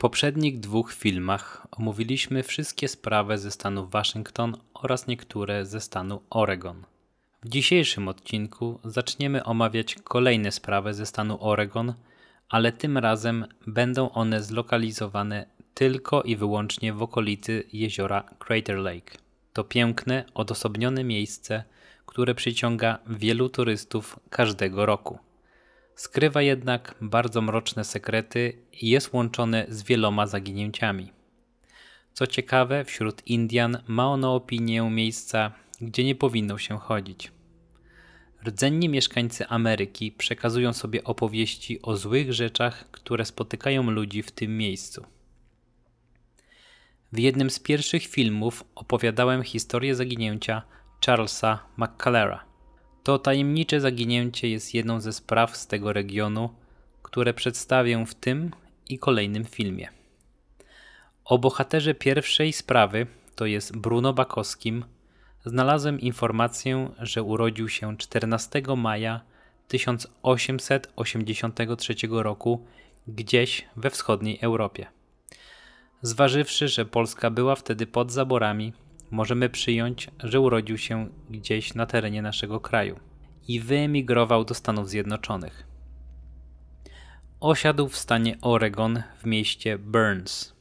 poprzednich dwóch filmach omówiliśmy wszystkie sprawy ze stanu Waszyngton oraz niektóre ze stanu Oregon. W dzisiejszym odcinku zaczniemy omawiać kolejne sprawy ze stanu Oregon, ale tym razem będą one zlokalizowane tylko i wyłącznie w okolicy jeziora Crater Lake. To piękne, odosobnione miejsce, które przyciąga wielu turystów każdego roku. Skrywa jednak bardzo mroczne sekrety i jest łączony z wieloma zaginięciami. Co ciekawe, wśród Indian ma ono opinię miejsca, gdzie nie powinno się chodzić. Rdzenni mieszkańcy Ameryki przekazują sobie opowieści o złych rzeczach, które spotykają ludzi w tym miejscu. W jednym z pierwszych filmów opowiadałem historię zaginięcia Charlesa McCallera. To tajemnicze zaginięcie jest jedną ze spraw z tego regionu, które przedstawię w tym i kolejnym filmie. O bohaterze pierwszej sprawy, to jest Bruno Bakowskim, znalazłem informację, że urodził się 14 maja 1883 roku gdzieś we wschodniej Europie. Zważywszy, że Polska była wtedy pod zaborami, możemy przyjąć, że urodził się gdzieś na terenie naszego kraju i wyemigrował do Stanów Zjednoczonych. Osiadł w stanie Oregon w mieście Burns.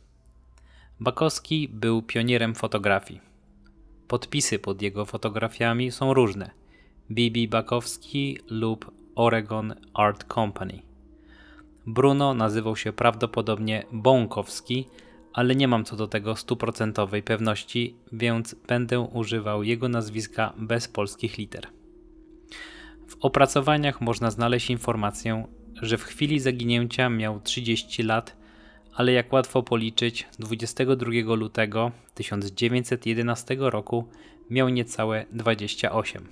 Bakowski był pionierem fotografii. Podpisy pod jego fotografiami są różne: Bibi Bakowski lub Oregon Art Company. Bruno nazywał się prawdopodobnie Bąkowski, ale nie mam co do tego stuprocentowej pewności, więc będę używał jego nazwiska bez polskich liter. W opracowaniach można znaleźć informację, że w chwili zaginięcia miał 30 lat, ale jak łatwo policzyć, 22 lutego 1911 roku miał niecałe 28.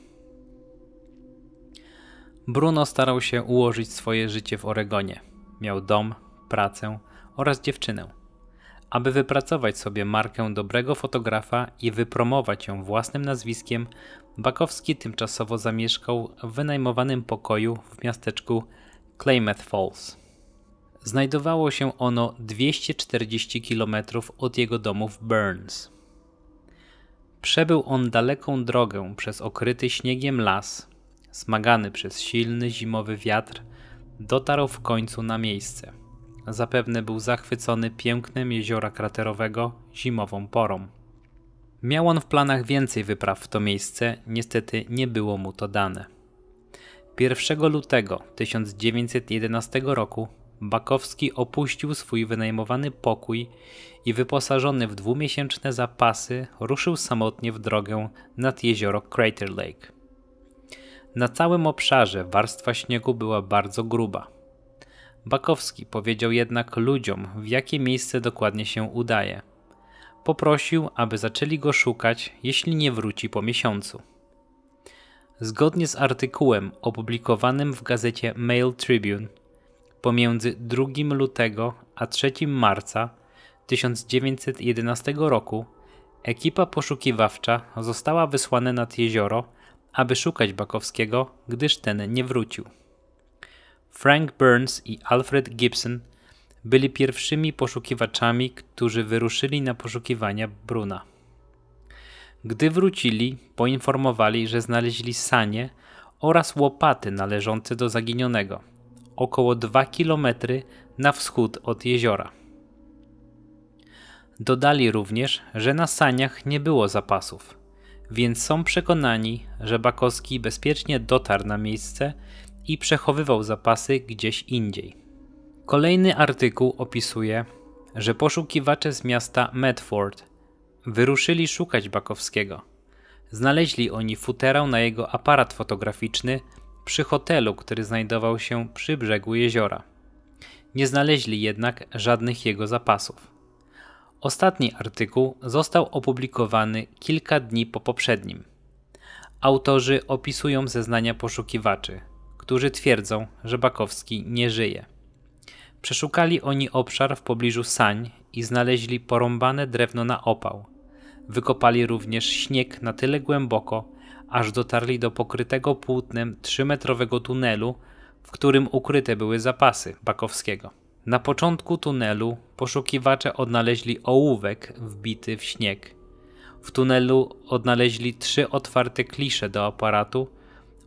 Bruno starał się ułożyć swoje życie w Oregonie. Miał dom, pracę oraz dziewczynę. Aby wypracować sobie markę dobrego fotografa i wypromować ją własnym nazwiskiem, Bakowski tymczasowo zamieszkał w wynajmowanym pokoju w miasteczku Klamath Falls. Znajdowało się ono 240 km od jego domu w Burns. Przebył on daleką drogę przez okryty śniegiem las, smagany przez silny zimowy wiatr, dotarł w końcu na miejsce – zapewne był zachwycony pięknem jeziora kraterowego zimową porą. Miał on w planach więcej wypraw w to miejsce, niestety nie było mu to dane. 1 lutego 1911 roku Bakowski opuścił swój wynajmowany pokój i wyposażony w dwumiesięczne zapasy ruszył samotnie w drogę nad jezioro Crater Lake. Na całym obszarze warstwa śniegu była bardzo gruba. Bakowski powiedział jednak ludziom, w jakie miejsce dokładnie się udaje. Poprosił, aby zaczęli go szukać, jeśli nie wróci po miesiącu. Zgodnie z artykułem opublikowanym w gazecie Mail Tribune, pomiędzy 2 lutego a 3 marca 1911 roku ekipa poszukiwawcza została wysłana nad jezioro, aby szukać Bakowskiego, gdyż ten nie wrócił. Frank Burns i Alfred Gibson byli pierwszymi poszukiwaczami, którzy wyruszyli na poszukiwania Bruna. Gdy wrócili, poinformowali, że znaleźli sanie oraz łopaty należące do zaginionego, około 2 km na wschód od jeziora. Dodali również, że na saniach nie było zapasów, więc są przekonani, że Bakowski bezpiecznie dotarł na miejsce i przechowywał zapasy gdzieś indziej. Kolejny artykuł opisuje, że poszukiwacze z miasta Medford wyruszyli szukać Bakowskiego. Znaleźli oni futerał na jego aparat fotograficzny przy hotelu, który znajdował się przy brzegu jeziora. Nie znaleźli jednak żadnych jego zapasów. Ostatni artykuł został opublikowany kilka dni po poprzednim. Autorzy opisują zeznania poszukiwaczy, którzy twierdzą, że Bakowski nie żyje. Przeszukali oni obszar w pobliżu sań i znaleźli porąbane drewno na opał. Wykopali również śnieg na tyle głęboko, aż dotarli do pokrytego płótnem 3-metrowego tunelu, w którym ukryte były zapasy Bakowskiego. Na początku tunelu poszukiwacze odnaleźli ołówek wbity w śnieg. W tunelu odnaleźli trzy otwarte klisze do aparatu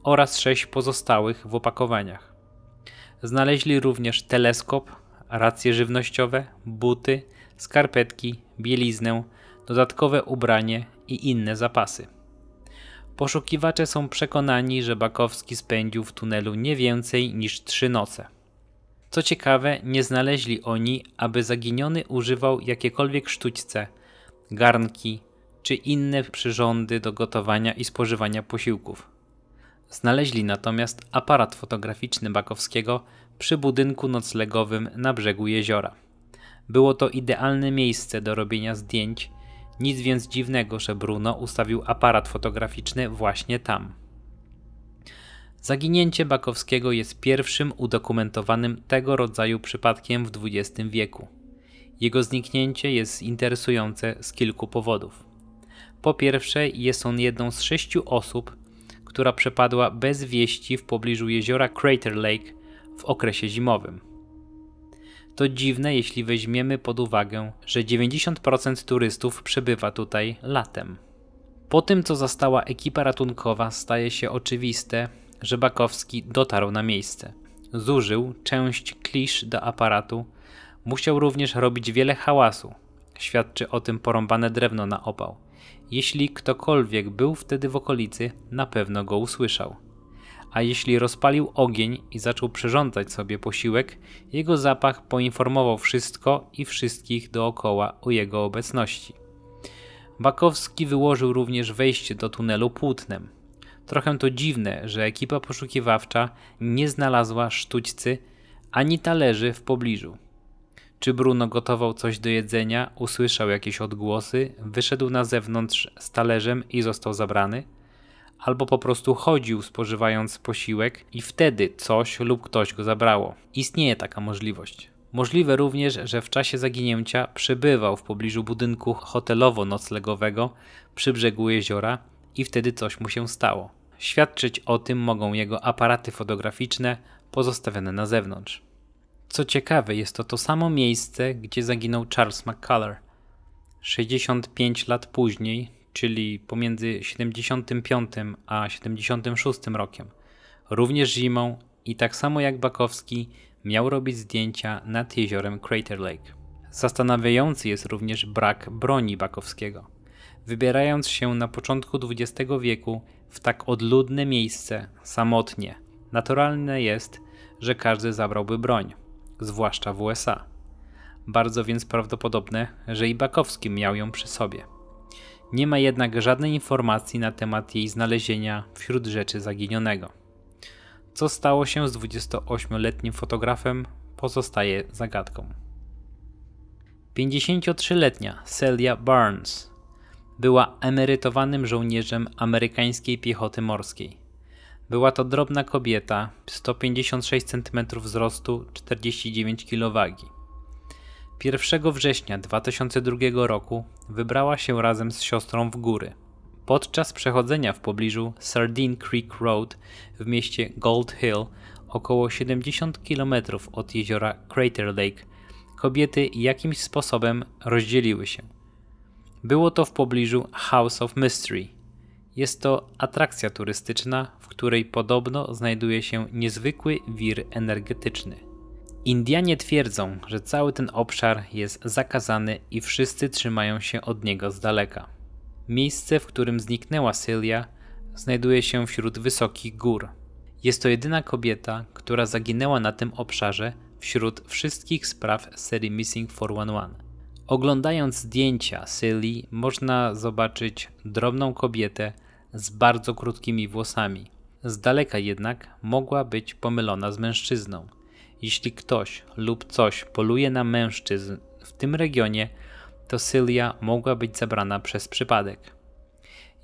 oraz sześć pozostałych w opakowaniach. Znaleźli również teleskop, racje żywnościowe, buty, skarpetki, bieliznę, dodatkowe ubranie i inne zapasy. Poszukiwacze są przekonani, że Bakowski spędził w tunelu nie więcej niż trzy noce. Co ciekawe, nie znaleźli oni, aby zaginiony używał jakiekolwiek sztućce, garnki czy inne przyrządy do gotowania i spożywania posiłków. Znaleźli natomiast aparat fotograficzny Bakowskiego przy budynku noclegowym na brzegu jeziora. Było to idealne miejsce do robienia zdjęć, nic więc dziwnego, że Bruno ustawił aparat fotograficzny właśnie tam. Zaginięcie Bakowskiego jest pierwszym udokumentowanym tego rodzaju przypadkiem w XX wieku. Jego zniknięcie jest interesujące z kilku powodów. Po pierwsze, jest on jedną z sześciu osób, która przepadła bez wieści w pobliżu jeziora Crater Lake w okresie zimowym. To dziwne, jeśli weźmiemy pod uwagę, że 90% turystów przebywa tutaj latem. Po tym, co zastała ekipa ratunkowa, staje się oczywiste, że Bakowski dotarł na miejsce. Zużył część klisz do aparatu, musiał również robić wiele hałasu. Świadczy o tym porąbane drewno na opał. Jeśli ktokolwiek był wtedy w okolicy, na pewno go usłyszał. A jeśli rozpalił ogień i zaczął przyrządzać sobie posiłek, jego zapach poinformował wszystko i wszystkich dookoła o jego obecności. Bakowski wyłożył również wejście do tunelu płótnem. Trochę to dziwne, że ekipa poszukiwawcza nie znalazła sztućcy ani talerzy w pobliżu. Czy Bruno gotował coś do jedzenia, usłyszał jakieś odgłosy, wyszedł na zewnątrz z talerzem i został zabrany? Albo po prostu chodził spożywając posiłek i wtedy coś lub ktoś go zabrało. Istnieje taka możliwość. Możliwe również, że w czasie zaginięcia przebywał w pobliżu budynku hotelowo-noclegowego przy brzegu jeziora i wtedy coś mu się stało. Świadczyć o tym mogą jego aparaty fotograficzne pozostawione na zewnątrz. Co ciekawe, jest to to samo miejsce, gdzie zaginął Charles McCullough. 65 lat później, czyli pomiędzy 75 a 76 rokiem, również zimą i tak samo jak Bakowski miał robić zdjęcia nad jeziorem Crater Lake. Zastanawiający jest również brak broni Bakowskiego. Wybierając się na początku XX wieku w tak odludne miejsce, samotnie, naturalne jest, że każdy zabrałby broń zwłaszcza w USA. Bardzo więc prawdopodobne, że i Bakowski miał ją przy sobie. Nie ma jednak żadnej informacji na temat jej znalezienia wśród rzeczy zaginionego. Co stało się z 28-letnim fotografem pozostaje zagadką. 53-letnia Celia Barnes była emerytowanym żołnierzem amerykańskiej piechoty morskiej. Była to drobna kobieta, 156 cm wzrostu, 49 kg wagi. 1 września 2002 roku wybrała się razem z siostrą w góry. Podczas przechodzenia w pobliżu Sardine Creek Road w mieście Gold Hill, około 70 km od jeziora Crater Lake, kobiety jakimś sposobem rozdzieliły się. Było to w pobliżu House of Mystery, jest to atrakcja turystyczna, w której podobno znajduje się niezwykły wir energetyczny. Indianie twierdzą, że cały ten obszar jest zakazany i wszyscy trzymają się od niego z daleka. Miejsce, w którym zniknęła Sylwia, znajduje się wśród wysokich gór. Jest to jedyna kobieta, która zaginęła na tym obszarze wśród wszystkich spraw serii Missing 411. Oglądając zdjęcia Sylwii, można zobaczyć drobną kobietę z bardzo krótkimi włosami. Z daleka jednak mogła być pomylona z mężczyzną. Jeśli ktoś lub coś poluje na mężczyzn w tym regionie, to Sylwia mogła być zabrana przez przypadek.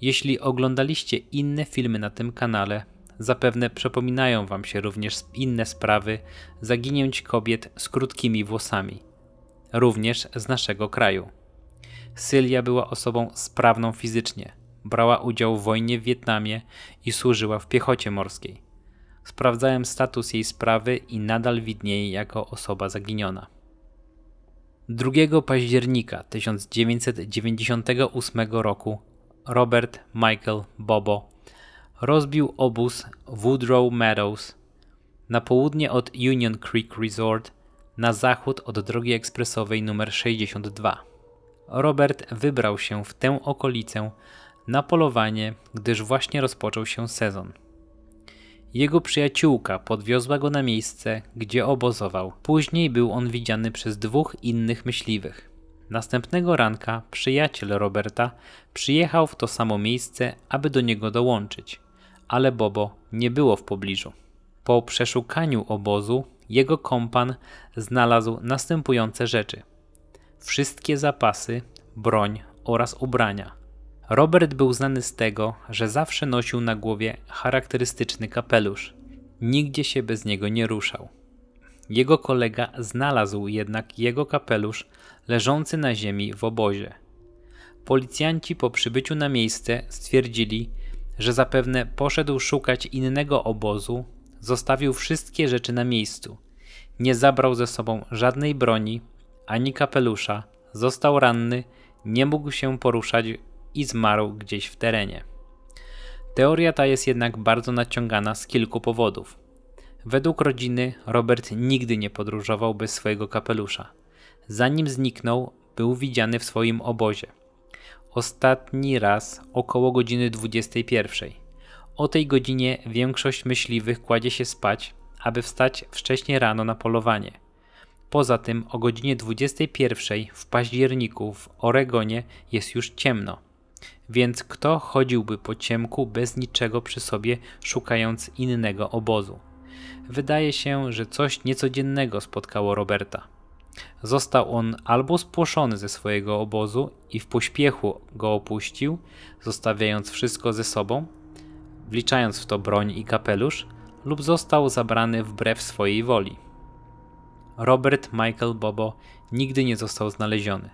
Jeśli oglądaliście inne filmy na tym kanale, zapewne przypominają wam się również inne sprawy zaginięć kobiet z krótkimi włosami, również z naszego kraju. Sylwia była osobą sprawną fizycznie – brała udział w wojnie w Wietnamie i służyła w piechocie morskiej. Sprawdzałem status jej sprawy i nadal widnieje jako osoba zaginiona. 2 października 1998 roku Robert Michael Bobo rozbił obóz Woodrow Meadows na południe od Union Creek Resort na zachód od drogi ekspresowej nr 62. Robert wybrał się w tę okolicę na polowanie, gdyż właśnie rozpoczął się sezon. Jego przyjaciółka podwiozła go na miejsce, gdzie obozował. Później był on widziany przez dwóch innych myśliwych. Następnego ranka przyjaciel Roberta przyjechał w to samo miejsce, aby do niego dołączyć, ale Bobo nie było w pobliżu. Po przeszukaniu obozu jego kompan znalazł następujące rzeczy: wszystkie zapasy, broń oraz ubrania Robert był znany z tego, że zawsze nosił na głowie charakterystyczny kapelusz. Nigdzie się bez niego nie ruszał. Jego kolega znalazł jednak jego kapelusz leżący na ziemi w obozie. Policjanci po przybyciu na miejsce stwierdzili, że zapewne poszedł szukać innego obozu, zostawił wszystkie rzeczy na miejscu. Nie zabrał ze sobą żadnej broni ani kapelusza, został ranny, nie mógł się poruszać i zmarł gdzieś w terenie. Teoria ta jest jednak bardzo naciągana z kilku powodów. Według rodziny Robert nigdy nie podróżował bez swojego kapelusza. Zanim zniknął, był widziany w swoim obozie. Ostatni raz około godziny 21. O tej godzinie większość myśliwych kładzie się spać, aby wstać wcześniej rano na polowanie. Poza tym o godzinie 21 w październiku w Oregonie jest już ciemno. Więc kto chodziłby po ciemku bez niczego przy sobie, szukając innego obozu? Wydaje się, że coś niecodziennego spotkało Roberta. Został on albo spłoszony ze swojego obozu i w pośpiechu go opuścił, zostawiając wszystko ze sobą, wliczając w to broń i kapelusz, lub został zabrany wbrew swojej woli. Robert Michael Bobo nigdy nie został znaleziony.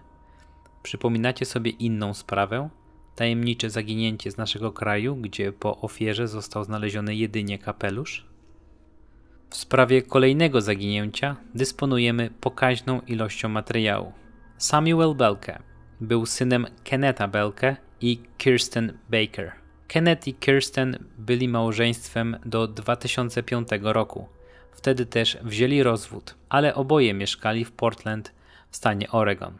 Przypominacie sobie inną sprawę? Tajemnicze zaginięcie z naszego kraju, gdzie po ofierze został znaleziony jedynie kapelusz? W sprawie kolejnego zaginięcia dysponujemy pokaźną ilością materiału. Samuel Belke był synem Keneta Belke i Kirsten Baker. Kenneth i Kirsten byli małżeństwem do 2005 roku. Wtedy też wzięli rozwód, ale oboje mieszkali w Portland w stanie Oregon.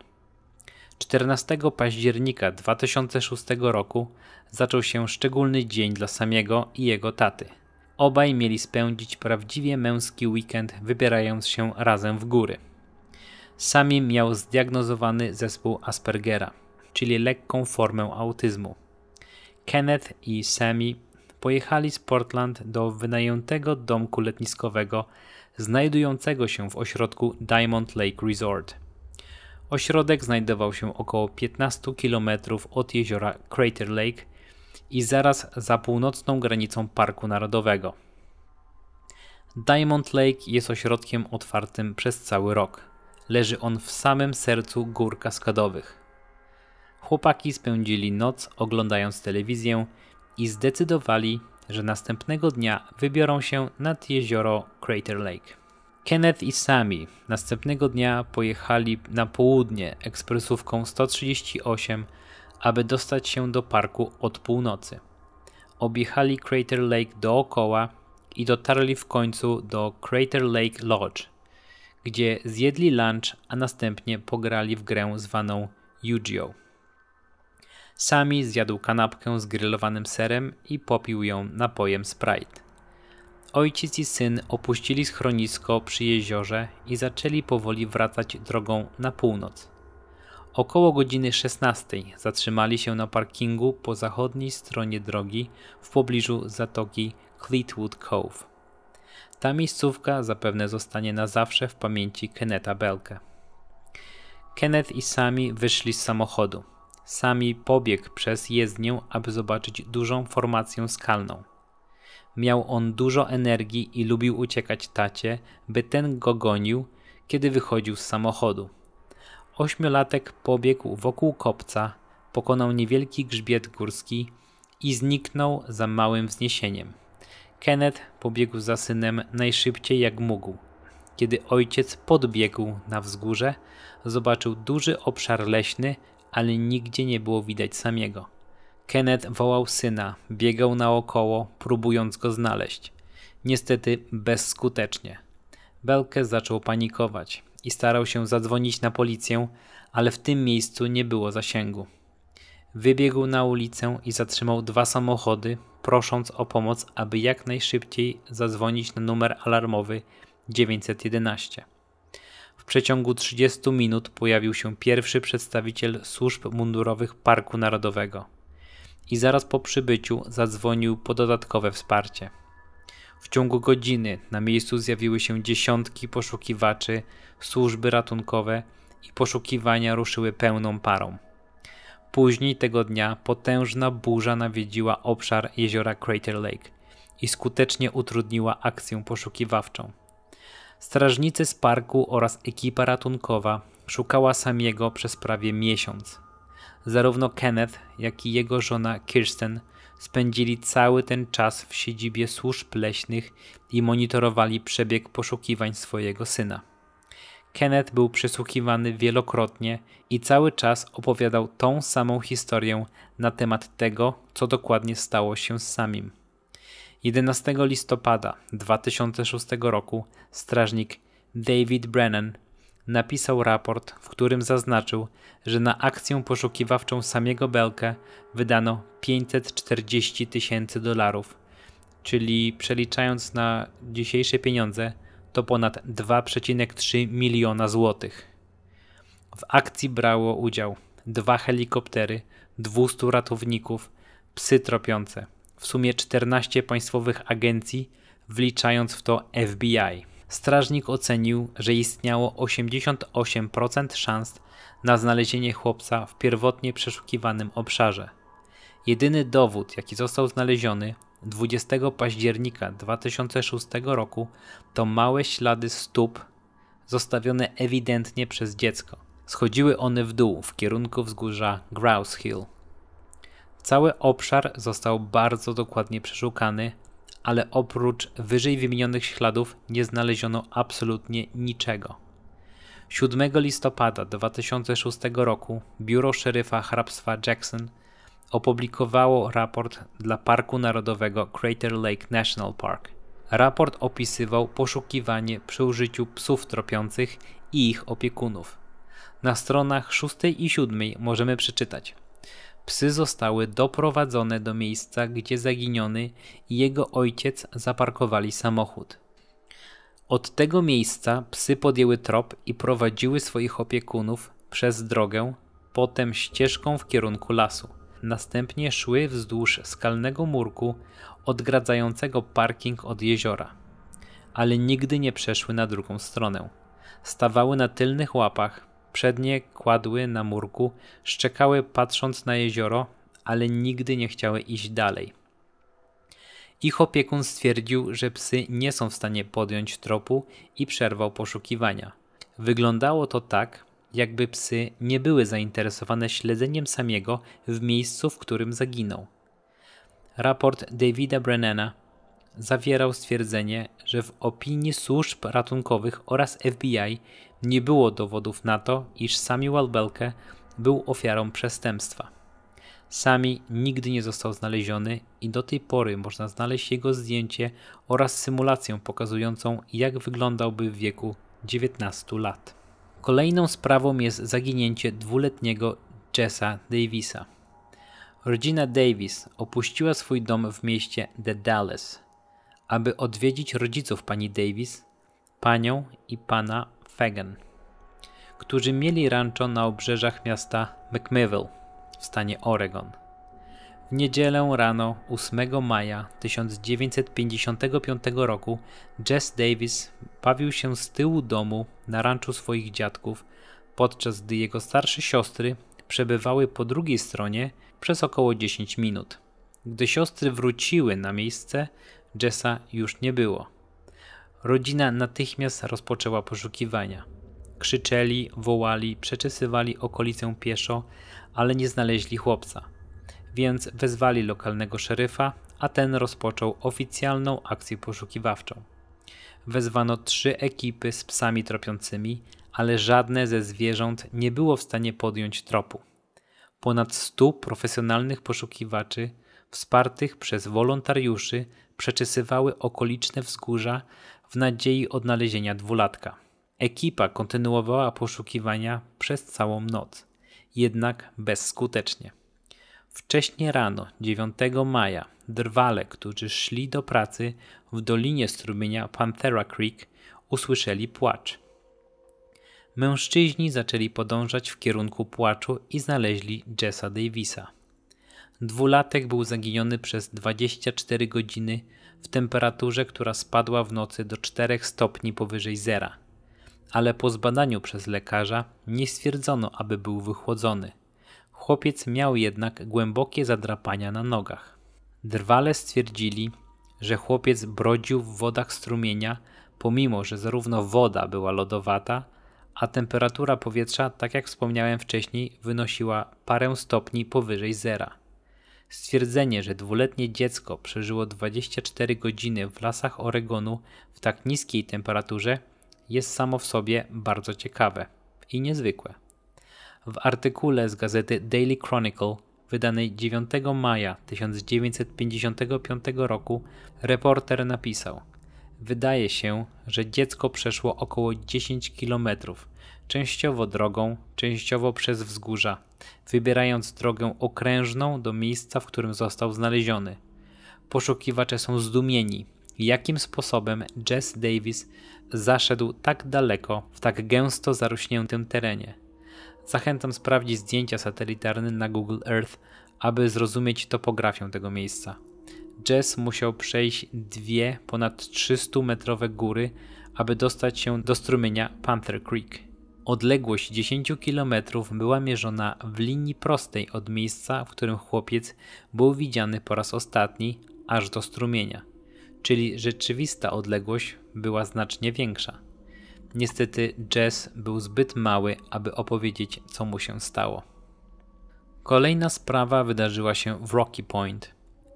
14 października 2006 roku zaczął się szczególny dzień dla samego i jego taty. Obaj mieli spędzić prawdziwie męski weekend, wybierając się razem w góry. Sami miał zdiagnozowany zespół Aspergera, czyli lekką formę autyzmu. Kenneth i Sammy pojechali z Portland do wynajętego domku letniskowego znajdującego się w ośrodku Diamond Lake Resort. Ośrodek znajdował się około 15 km od jeziora Crater Lake i zaraz za północną granicą Parku Narodowego. Diamond Lake jest ośrodkiem otwartym przez cały rok. Leży on w samym sercu gór kaskadowych. Chłopaki spędzili noc oglądając telewizję i zdecydowali, że następnego dnia wybiorą się nad jezioro Crater Lake. Kenneth i Sami następnego dnia pojechali na południe ekspresówką 138, aby dostać się do parku od północy. Objechali Crater Lake dookoła i dotarli w końcu do Crater Lake Lodge, gdzie zjedli lunch, a następnie pograli w grę zwaną Yu-Gi-Oh! Sami zjadł kanapkę z grillowanym serem i popił ją napojem Sprite ojciec i syn opuścili schronisko przy jeziorze i zaczęli powoli wracać drogą na północ. Około godziny 16 zatrzymali się na parkingu po zachodniej stronie drogi w pobliżu zatoki Fleetwood Cove. Ta miejscówka zapewne zostanie na zawsze w pamięci Kenneta Belke. Kenneth i Sami wyszli z samochodu. Sami pobiegł przez jezdnię, aby zobaczyć dużą formację skalną – Miał on dużo energii i lubił uciekać tacie, by ten go gonił, kiedy wychodził z samochodu. Ośmiolatek pobiegł wokół kopca, pokonał niewielki grzbiet górski i zniknął za małym wzniesieniem. Kenneth pobiegł za synem najszybciej jak mógł. Kiedy ojciec podbiegł na wzgórze, zobaczył duży obszar leśny, ale nigdzie nie było widać samiego. Kenneth wołał syna, biegał naokoło, próbując go znaleźć. Niestety bezskutecznie. Belke zaczął panikować i starał się zadzwonić na policję, ale w tym miejscu nie było zasięgu. Wybiegł na ulicę i zatrzymał dwa samochody, prosząc o pomoc, aby jak najszybciej zadzwonić na numer alarmowy 911. W przeciągu 30 minut pojawił się pierwszy przedstawiciel służb mundurowych Parku Narodowego i zaraz po przybyciu zadzwonił po dodatkowe wsparcie. W ciągu godziny na miejscu zjawiły się dziesiątki poszukiwaczy, służby ratunkowe i poszukiwania ruszyły pełną parą. Później tego dnia potężna burza nawiedziła obszar jeziora Crater Lake i skutecznie utrudniła akcję poszukiwawczą. Strażnicy z parku oraz ekipa ratunkowa szukała Samiego przez prawie miesiąc. Zarówno Kenneth, jak i jego żona Kirsten spędzili cały ten czas w siedzibie służb leśnych i monitorowali przebieg poszukiwań swojego syna. Kenneth był przesłuchiwany wielokrotnie i cały czas opowiadał tą samą historię na temat tego, co dokładnie stało się z samim. 11 listopada 2006 roku strażnik David Brennan napisał raport, w którym zaznaczył, że na akcję poszukiwawczą samego Belkę wydano 540 tysięcy dolarów, czyli przeliczając na dzisiejsze pieniądze to ponad 2,3 miliona złotych. W akcji brało udział dwa helikoptery, 200 ratowników, psy tropiące, w sumie 14 państwowych agencji, wliczając w to FBI strażnik ocenił, że istniało 88% szans na znalezienie chłopca w pierwotnie przeszukiwanym obszarze. Jedyny dowód, jaki został znaleziony 20 października 2006 roku, to małe ślady stóp zostawione ewidentnie przez dziecko. Schodziły one w dół w kierunku wzgórza Grouse Hill. Cały obszar został bardzo dokładnie przeszukany, ale oprócz wyżej wymienionych śladów nie znaleziono absolutnie niczego. 7 listopada 2006 roku biuro szeryfa hrabstwa Jackson opublikowało raport dla Parku Narodowego Crater Lake National Park. Raport opisywał poszukiwanie przy użyciu psów tropiących i ich opiekunów. Na stronach 6 i 7 możemy przeczytać – Psy zostały doprowadzone do miejsca, gdzie zaginiony i jego ojciec zaparkowali samochód. Od tego miejsca psy podjęły trop i prowadziły swoich opiekunów przez drogę, potem ścieżką w kierunku lasu. Następnie szły wzdłuż skalnego murku odgradzającego parking od jeziora, ale nigdy nie przeszły na drugą stronę. Stawały na tylnych łapach, Przednie kładły na murku, szczekały patrząc na jezioro, ale nigdy nie chciały iść dalej. Ich opiekun stwierdził, że psy nie są w stanie podjąć tropu i przerwał poszukiwania. Wyglądało to tak, jakby psy nie były zainteresowane śledzeniem samiego w miejscu, w którym zaginął. Raport Davida Brennana zawierał stwierdzenie, że w opinii służb ratunkowych oraz FBI nie było dowodów na to, iż Sami Walbelke był ofiarą przestępstwa. Sami nigdy nie został znaleziony i do tej pory można znaleźć jego zdjęcie oraz symulację pokazującą jak wyglądałby w wieku 19 lat. Kolejną sprawą jest zaginięcie dwuletniego Jessa Davisa. Rodzina Davis opuściła swój dom w mieście The Dallas, aby odwiedzić rodziców pani Davis, panią i pana Fagan, którzy mieli rancho na obrzeżach miasta McMill w stanie Oregon. W niedzielę rano 8 maja 1955 roku Jess Davis bawił się z tyłu domu na ranczu swoich dziadków, podczas gdy jego starsze siostry przebywały po drugiej stronie przez około 10 minut. Gdy siostry wróciły na miejsce, Jessa już nie było. Rodzina natychmiast rozpoczęła poszukiwania. Krzyczeli, wołali, przeczesywali okolicę pieszo, ale nie znaleźli chłopca. Więc wezwali lokalnego szeryfa, a ten rozpoczął oficjalną akcję poszukiwawczą. Wezwano trzy ekipy z psami tropiącymi, ale żadne ze zwierząt nie było w stanie podjąć tropu. Ponad 100 profesjonalnych poszukiwaczy, wspartych przez wolontariuszy, przeczesywały okoliczne wzgórza, w nadziei odnalezienia dwulatka. Ekipa kontynuowała poszukiwania przez całą noc, jednak bezskutecznie. Wcześnie rano, 9 maja, drwale, którzy szli do pracy w dolinie strumienia Panthera Creek, usłyszeli płacz. Mężczyźni zaczęli podążać w kierunku płaczu i znaleźli Jessa Davisa. Dwulatek był zaginiony przez 24 godziny w temperaturze, która spadła w nocy do 4 stopni powyżej zera. Ale po zbadaniu przez lekarza nie stwierdzono, aby był wychłodzony. Chłopiec miał jednak głębokie zadrapania na nogach. Drwale stwierdzili, że chłopiec brodził w wodach strumienia, pomimo że zarówno woda była lodowata, a temperatura powietrza, tak jak wspomniałem wcześniej, wynosiła parę stopni powyżej zera. Stwierdzenie, że dwuletnie dziecko przeżyło 24 godziny w lasach Oregonu w tak niskiej temperaturze jest samo w sobie bardzo ciekawe i niezwykłe. W artykule z gazety Daily Chronicle wydanej 9 maja 1955 roku reporter napisał: Wydaje się, że dziecko przeszło około 10 kilometrów częściowo drogą, częściowo przez wzgórza, wybierając drogę okrężną do miejsca, w którym został znaleziony. Poszukiwacze są zdumieni, jakim sposobem Jess Davis zaszedł tak daleko w tak gęsto zarośniętym terenie. Zachęcam sprawdzić zdjęcia satelitarne na Google Earth, aby zrozumieć topografię tego miejsca. Jess musiał przejść dwie ponad 300-metrowe góry, aby dostać się do strumienia Panther Creek. Odległość 10 km była mierzona w linii prostej od miejsca, w którym chłopiec był widziany po raz ostatni, aż do strumienia, czyli rzeczywista odległość była znacznie większa. Niestety Jess był zbyt mały, aby opowiedzieć, co mu się stało. Kolejna sprawa wydarzyła się w Rocky Point.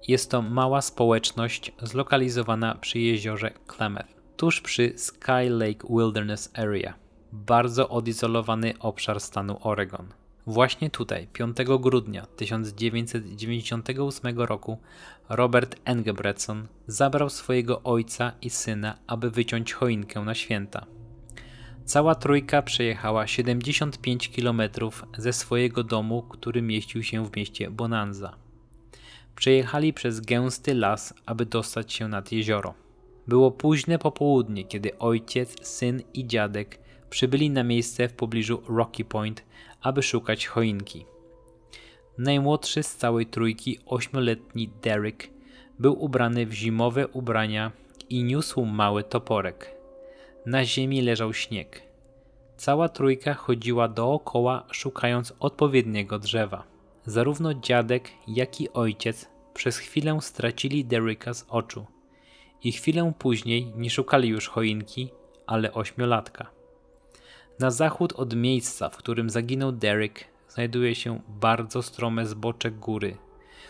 Jest to mała społeczność zlokalizowana przy jeziorze Klamath, tuż przy Sky Lake Wilderness Area bardzo odizolowany obszar stanu Oregon. Właśnie tutaj, 5 grudnia 1998 roku, Robert Engebretson zabrał swojego ojca i syna, aby wyciąć choinkę na święta. Cała trójka przejechała 75 km ze swojego domu, który mieścił się w mieście Bonanza. Przejechali przez gęsty las, aby dostać się nad jezioro. Było późne popołudnie, kiedy ojciec, syn i dziadek przybyli na miejsce w pobliżu Rocky Point, aby szukać choinki. Najmłodszy z całej trójki, ośmioletni Derek, był ubrany w zimowe ubrania i niósł mały toporek. Na ziemi leżał śnieg. Cała trójka chodziła dookoła, szukając odpowiedniego drzewa. Zarówno dziadek, jak i ojciec przez chwilę stracili Derricka z oczu i chwilę później nie szukali już choinki, ale ośmiolatka. Na zachód od miejsca, w którym zaginął Derek, znajduje się bardzo strome zbocze góry,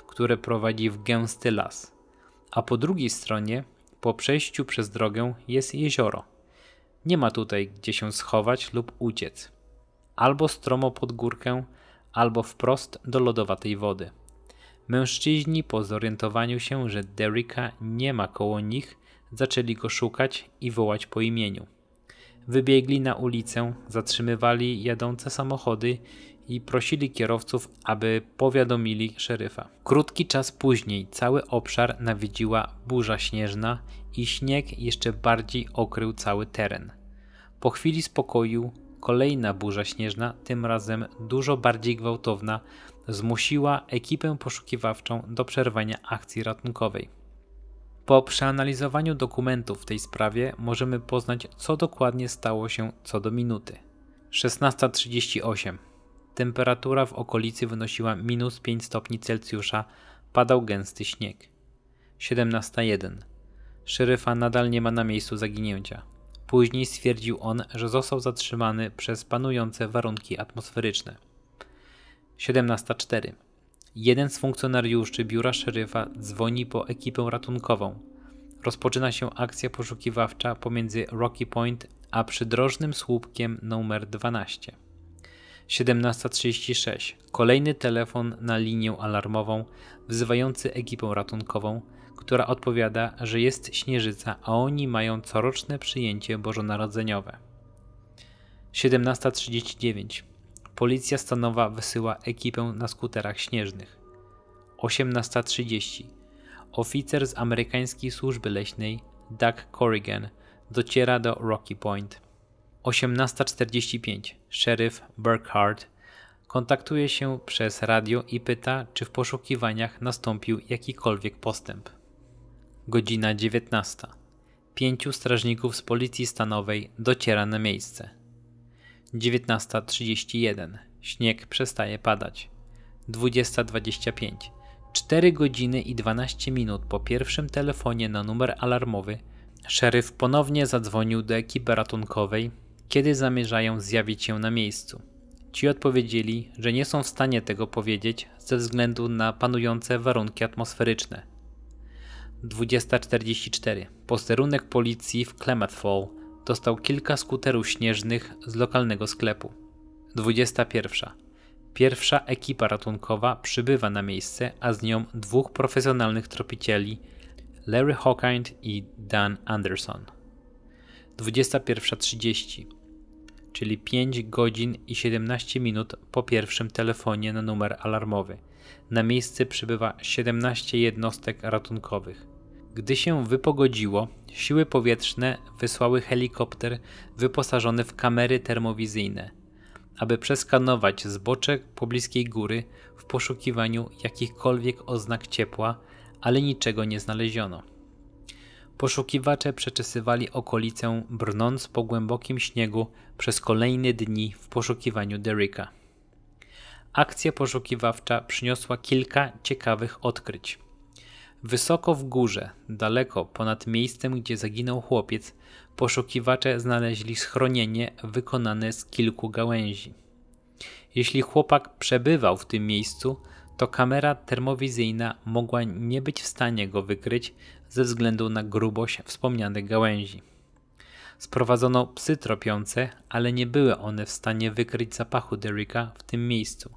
które prowadzi w gęsty las, a po drugiej stronie, po przejściu przez drogę, jest jezioro. Nie ma tutaj gdzie się schować lub uciec. Albo stromo pod górkę, albo wprost do lodowatej wody. Mężczyźni po zorientowaniu się, że Derricka nie ma koło nich, zaczęli go szukać i wołać po imieniu wybiegli na ulicę, zatrzymywali jadące samochody i prosili kierowców, aby powiadomili szeryfa. Krótki czas później cały obszar nawiedziła burza śnieżna i śnieg jeszcze bardziej okrył cały teren. Po chwili spokoju kolejna burza śnieżna, tym razem dużo bardziej gwałtowna, zmusiła ekipę poszukiwawczą do przerwania akcji ratunkowej. Po przeanalizowaniu dokumentów w tej sprawie możemy poznać, co dokładnie stało się co do minuty. 16.38. Temperatura w okolicy wynosiła minus 5 stopni Celsjusza, padał gęsty śnieg. 17.1. Szeryfa nadal nie ma na miejscu zaginięcia. Później stwierdził on, że został zatrzymany przez panujące warunki atmosferyczne. 17.4. Jeden z funkcjonariuszy biura szeryfa dzwoni po ekipę ratunkową. Rozpoczyna się akcja poszukiwawcza pomiędzy Rocky Point a przydrożnym słupkiem numer 12. 17.36. Kolejny telefon na linię alarmową wzywający ekipę ratunkową, która odpowiada, że jest śnieżyca, a oni mają coroczne przyjęcie bożonarodzeniowe. 17.39. Policja stanowa wysyła ekipę na skuterach śnieżnych. 18.30. Oficer z amerykańskiej służby leśnej, Doug Corrigan, dociera do Rocky Point. 18.45. Sheriff Burkhardt kontaktuje się przez radio i pyta, czy w poszukiwaniach nastąpił jakikolwiek postęp. Godzina 19. Pięciu strażników z policji stanowej dociera na miejsce. 19.31. Śnieg przestaje padać. 20.25. 4 godziny i 12 minut po pierwszym telefonie na numer alarmowy szeryf ponownie zadzwonił do ekipy ratunkowej, kiedy zamierzają zjawić się na miejscu. Ci odpowiedzieli, że nie są w stanie tego powiedzieć ze względu na panujące warunki atmosferyczne. 20.44. Posterunek policji w Fall dostał kilka skuterów śnieżnych z lokalnego sklepu. 21. Pierwsza ekipa ratunkowa przybywa na miejsce, a z nią dwóch profesjonalnych tropicieli Larry Hawkind i Dan Anderson. 21.30, czyli 5 godzin i 17 minut po pierwszym telefonie na numer alarmowy. Na miejsce przybywa 17 jednostek ratunkowych. Gdy się wypogodziło, siły powietrzne wysłały helikopter wyposażony w kamery termowizyjne, aby przeskanować zbocze pobliskiej góry w poszukiwaniu jakichkolwiek oznak ciepła, ale niczego nie znaleziono. Poszukiwacze przeczesywali okolicę, brnąc po głębokim śniegu przez kolejne dni w poszukiwaniu Derricka. Akcja poszukiwawcza przyniosła kilka ciekawych odkryć – Wysoko w górze, daleko ponad miejscem, gdzie zaginął chłopiec, poszukiwacze znaleźli schronienie wykonane z kilku gałęzi. Jeśli chłopak przebywał w tym miejscu, to kamera termowizyjna mogła nie być w stanie go wykryć ze względu na grubość wspomnianych gałęzi. Sprowadzono psy tropiące, ale nie były one w stanie wykryć zapachu Derricka w tym miejscu.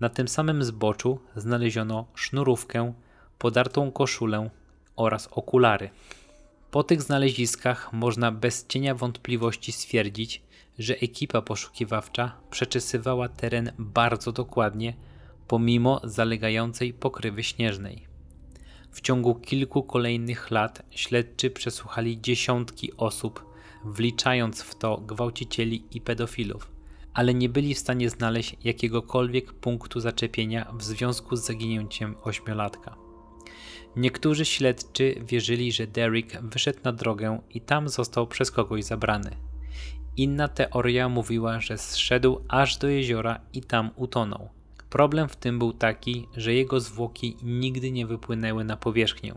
Na tym samym zboczu znaleziono sznurówkę podartą koszulę oraz okulary. Po tych znaleziskach można bez cienia wątpliwości stwierdzić, że ekipa poszukiwawcza przeczesywała teren bardzo dokładnie, pomimo zalegającej pokrywy śnieżnej. W ciągu kilku kolejnych lat śledczy przesłuchali dziesiątki osób, wliczając w to gwałcicieli i pedofilów, ale nie byli w stanie znaleźć jakiegokolwiek punktu zaczepienia w związku z zaginięciem ośmiolatka. Niektórzy śledczy wierzyli, że Derrick wyszedł na drogę i tam został przez kogoś zabrany. Inna teoria mówiła, że zszedł aż do jeziora i tam utonął. Problem w tym był taki, że jego zwłoki nigdy nie wypłynęły na powierzchnię.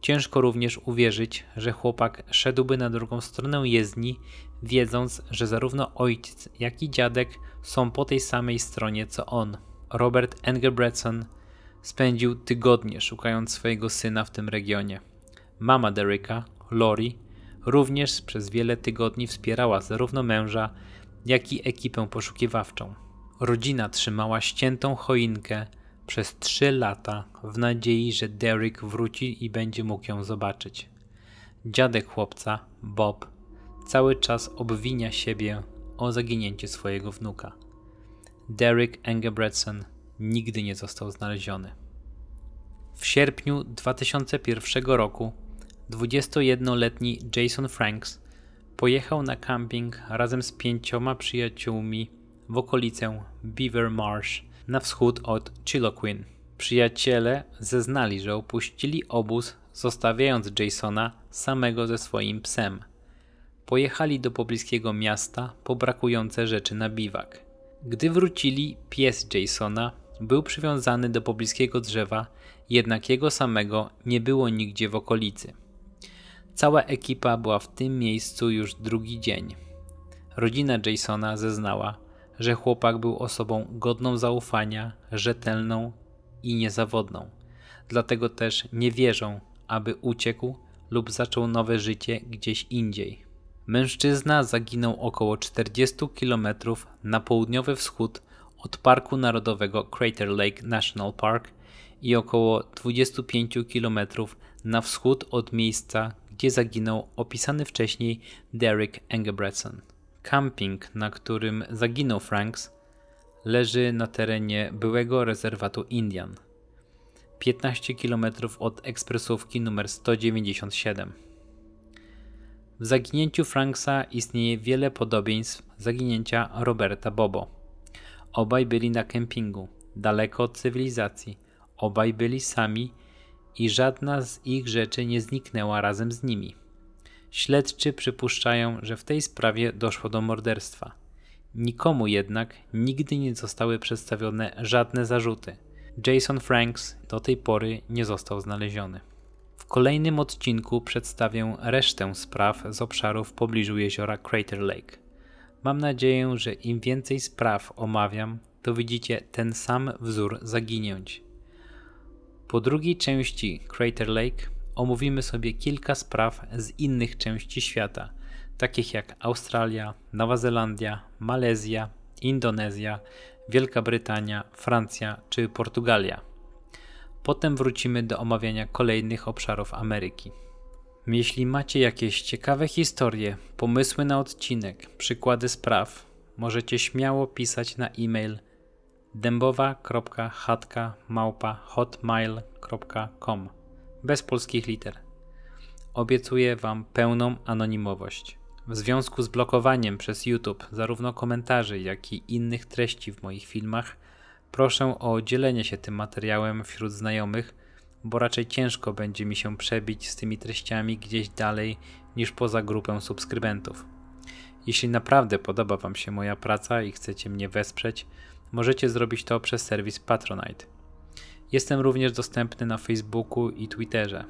Ciężko również uwierzyć, że chłopak szedłby na drugą stronę jezdni, wiedząc, że zarówno ojciec, jak i dziadek są po tej samej stronie co on. Robert Engelbretson spędził tygodnie szukając swojego syna w tym regionie. Mama Derricka, Lori, również przez wiele tygodni wspierała zarówno męża, jak i ekipę poszukiwawczą. Rodzina trzymała ściętą choinkę przez trzy lata w nadziei, że Derek wróci i będzie mógł ją zobaczyć. Dziadek chłopca, Bob, cały czas obwinia siebie o zaginięcie swojego wnuka. Derek Engebretson nigdy nie został znaleziony. W sierpniu 2001 roku 21-letni Jason Franks pojechał na camping razem z pięcioma przyjaciółmi w okolicę Beaver Marsh na wschód od Chiloquin. Przyjaciele zeznali, że opuścili obóz, zostawiając Jasona samego ze swoim psem. Pojechali do pobliskiego miasta po brakujące rzeczy na biwak. Gdy wrócili, pies Jasona był przywiązany do pobliskiego drzewa, jednak jego samego nie było nigdzie w okolicy. Cała ekipa była w tym miejscu już drugi dzień. Rodzina Jasona zeznała, że chłopak był osobą godną zaufania, rzetelną i niezawodną. Dlatego też nie wierzą, aby uciekł lub zaczął nowe życie gdzieś indziej. Mężczyzna zaginął około 40 km na południowy wschód od Parku Narodowego Crater Lake National Park i około 25 km na wschód od miejsca, gdzie zaginął opisany wcześniej Derek Engebretson. Camping, na którym zaginął Franks, leży na terenie byłego rezerwatu Indian, 15 km od ekspresówki nr 197. W zaginięciu Franksa istnieje wiele podobieństw zaginięcia Roberta Bobo. Obaj byli na kempingu, daleko od cywilizacji. Obaj byli sami i żadna z ich rzeczy nie zniknęła razem z nimi. Śledczy przypuszczają, że w tej sprawie doszło do morderstwa. Nikomu jednak nigdy nie zostały przedstawione żadne zarzuty. Jason Franks do tej pory nie został znaleziony. W kolejnym odcinku przedstawię resztę spraw z obszaru w pobliżu jeziora Crater Lake. Mam nadzieję, że im więcej spraw omawiam, to widzicie ten sam wzór zaginięć. Po drugiej części Crater Lake omówimy sobie kilka spraw z innych części świata, takich jak Australia, Nowa Zelandia, Malezja, Indonezja, Wielka Brytania, Francja czy Portugalia. Potem wrócimy do omawiania kolejnych obszarów Ameryki. Jeśli macie jakieś ciekawe historie, pomysły na odcinek, przykłady spraw, możecie śmiało pisać na e-mail dębowa.chatka.hotmail.com bez polskich liter. Obiecuję Wam pełną anonimowość. W związku z blokowaniem przez YouTube zarówno komentarzy, jak i innych treści w moich filmach, proszę o dzielenie się tym materiałem wśród znajomych, bo raczej ciężko będzie mi się przebić z tymi treściami gdzieś dalej niż poza grupę subskrybentów. Jeśli naprawdę podoba Wam się moja praca i chcecie mnie wesprzeć, możecie zrobić to przez serwis Patronite. Jestem również dostępny na Facebooku i Twitterze.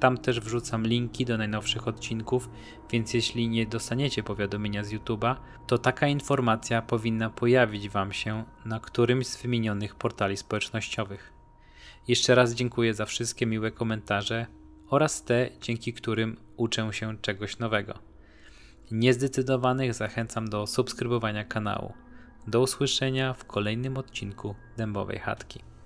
Tam też wrzucam linki do najnowszych odcinków, więc jeśli nie dostaniecie powiadomienia z YouTube'a, to taka informacja powinna pojawić Wam się na którymś z wymienionych portali społecznościowych. Jeszcze raz dziękuję za wszystkie miłe komentarze oraz te, dzięki którym uczę się czegoś nowego. Niezdecydowanych zachęcam do subskrybowania kanału. Do usłyszenia w kolejnym odcinku Dębowej Chatki.